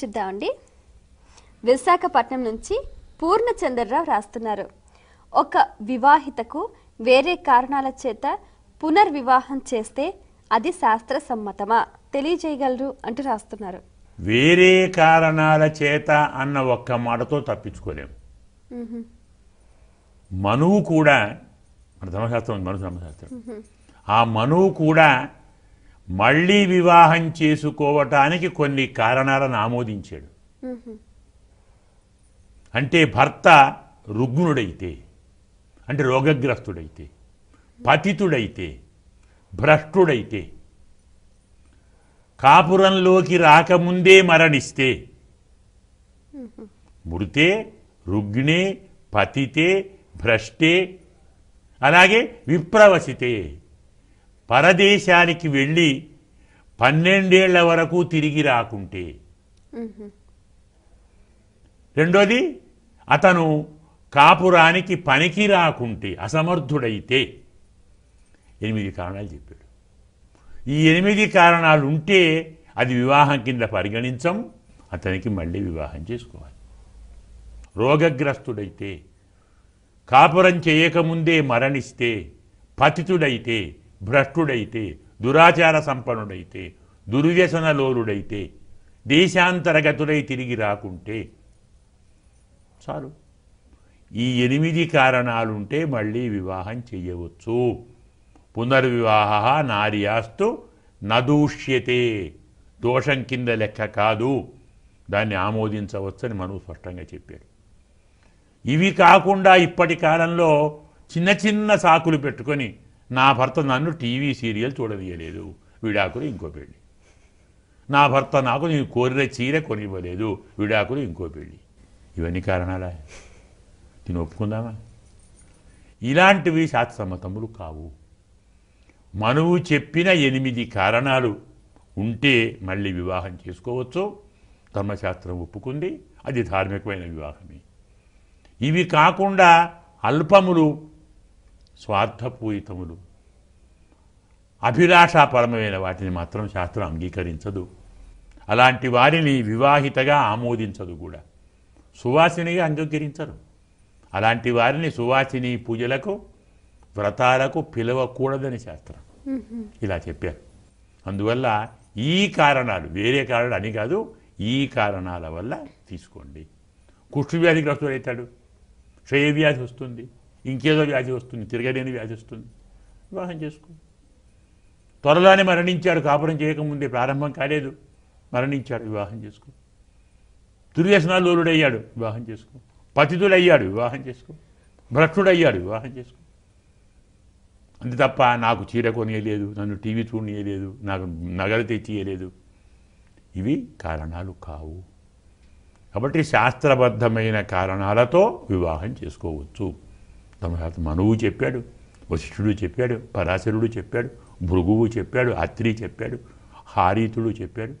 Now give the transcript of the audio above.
చూద్దామండి విశాఖపట్నం నుంచి పూర్ణచంద్రరావు రాస్తున్నారు ఒక వివాహితకు వేరే కారణాల చేత పునర్వివాహం చేస్తే అది శాస్త్రసమ్మతమా తెలియజేయగలరు అంటూ రాస్తున్నారు వేరే కారణాల చేత అన్న ఒక్క మాటతో తప్పించుకోలేము మనువు కూడా మన ధర్మశాస్త్రం ఉంది ధర్మశాస్త్రం ఆ మనువు కూడా మళ్ళీ వివాహం చేసుకోవటానికి కొన్ని కారణాలను ఆమోదించాడు అంటే భర్త రుగ్ణుడైతే అంటే రోగగ్రస్తుడైతే పతితుడైతే భ్రష్టుడైతే కాపురంలోకి రాకముందే మరణిస్తే మృతే రుగ్ణే పతితే భ్రష్టే అలాగే విప్రవసితే పరదేశానికి వెళ్ళి పన్నెండేళ్ల వరకు తిరిగి రాకుంటే రెండోది అతను కాపురానికి పనికి రాకుంటే అసమర్థుడైతే ఎనిమిది కారణాలు చెప్పాడు ఈ ఎనిమిది కారణాలు ఉంటే అది వివాహం కింద పరిగణించం అతనికి మళ్ళీ వివాహం చేసుకోవాలి రోగగ్రస్తుడైతే కాపురం చేయకముందే మరణిస్తే పతితుడైతే భ్రష్టుడైతే దురాచార సంపన్నుడైతే దుర్వ్యసనలోలుడైతే దేశాంతరగతుడై తిరిగి రాకుంటే చాలు ఈ ఎనిమిది కారణాలుంటే మళ్ళీ వివాహం చెయ్యవచ్చు పునర్వివాహ నార్యాస్తు నదూష్యతే దోషం కింద లెక్క కాదు దాన్ని ఆమోదించవచ్చని మనం స్పష్టంగా చెప్పారు ఇవి కాకుండా ఇప్పటి కాలంలో చిన్న చిన్న సాకులు పెట్టుకొని నా భర్త నన్ను టీవీ సీరియల్ చూడదీయలేదు విడాకులు ఇంకో పెళ్ళి నా భర్త నాకు నేను కోరిన చీర కొనివ్వలేదు విడాకులు ఇంకో పెళ్ళి ఇవన్నీ కారణాలా నేను ఒప్పుకుందామా ఇలాంటివి శాస్త్రమతములు కావు మనువు చెప్పిన ఎనిమిది కారణాలు ఉంటే మళ్ళీ వివాహం చేసుకోవచ్చు ధర్మశాస్త్రం ఒప్పుకుంది అది ధార్మికమైన వివాహమే ఇవి కాకుండా అల్పములు స్వార్థపూరితములు అభిలాషాపరమైన వాటిని మాత్రం శాస్త్రం అంగీకరించదు అలాంటి వారిని వివాహితగా ఆమోదించదు కూడా సువాసినిగా అంగీకరించరు అలాంటి వారిని సువాసిని పూజలకు వ్రతాలకు పిలవకూడదని శాస్త్రం ఇలా చెప్పారు అందువల్ల ఈ కారణాలు వేరే కారణాలు అని కాదు ఈ కారణాల వల్ల తీసుకోండి కుష్ఠవ్యాధి అవుతాడు క్షయ వ్యాధి వస్తుంది ఇంకేదో వ్యాధి వస్తుంది తిరగలేని వ్యాధి వస్తుంది వివాహం చేసుకోండి త్వరలోనే మరణించాడు కాపురం చేయకముందే ప్రారంభం కాలేదు మరణించాడు వివాహం చేసుకో దుర్వ్యసనాలు లోలుడయ్యాడు వివాహం చేసుకో పతితుడయ్యాడు వివాహం చేసుకో భ్రష్టుడయ్యాడు వివాహం చేసుకో అంతే తప్ప నాకు చీర కొనియలేదు నన్ను టీవీ చూడనియలేదు నాకు నగలు తెచ్చియలేదు ఇవి కారణాలు కావు కాబట్టి శాస్త్రబద్ధమైన కారణాలతో వివాహం చేసుకోవచ్చు తమ మనవు చెప్పాడు వశిష్ఠుడు చెప్పాడు పరాశరుడు చెప్పాడు భృగువు చెప్పాడు అత్రి చెప్పాడు హారీతుడు చెప్పాడు